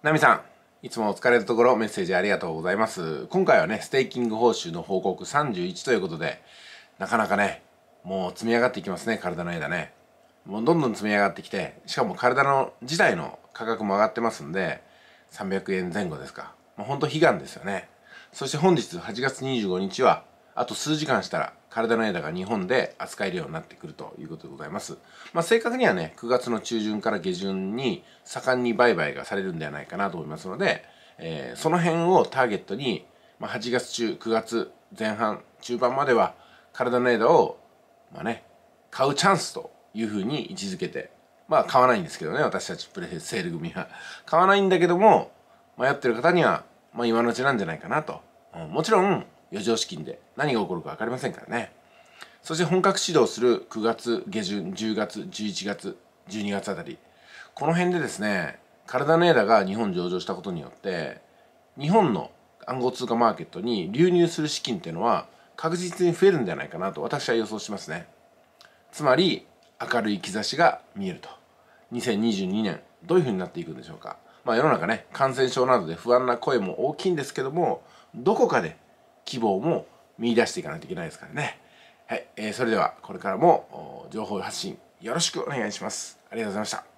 ナミさんいつもお疲れのところメッセージありがとうございます今回はねステーキング報酬の報告31ということでなかなかねもう積み上がっていきますね体の枝ねもうどんどん積み上がってきてしかも体の自体の価格も上がってますんで300円前後ですかもうほんと悲願ですよねそして本日8月25日はあと数時間したら体の枝が日本で扱えるようになってくるということでございます。まあ、正確にはね、9月の中旬から下旬に盛んに売買がされるんではないかなと思いますので、えー、その辺をターゲットに、まあ、8月中、9月前半、中盤までは体の枝を、まあね、買うチャンスというふうに位置づけて、まあ買わないんですけどね、私たちプレセール組は。買わないんだけども、迷ってる方には、まあ今のうちなんじゃないかなと。うん、もちろん、余剰資金で何が起こるか分かりませんからねそして本格始動する9月下旬10月11月12月あたりこの辺でですねカルダネーが日本上場したことによって日本の暗号通貨マーケットに流入する資金っていうのは確実に増えるんじゃないかなと私は予想しますねつまり明るい兆しが見えると2022年どういうふうになっていくんでしょうかまあ世の中ね感染症などで不安な声も大きいんですけどもどこかで希望も見出していかないといけないですからね。はい、えー、それではこれからも情報発信よろしくお願いします。ありがとうございました。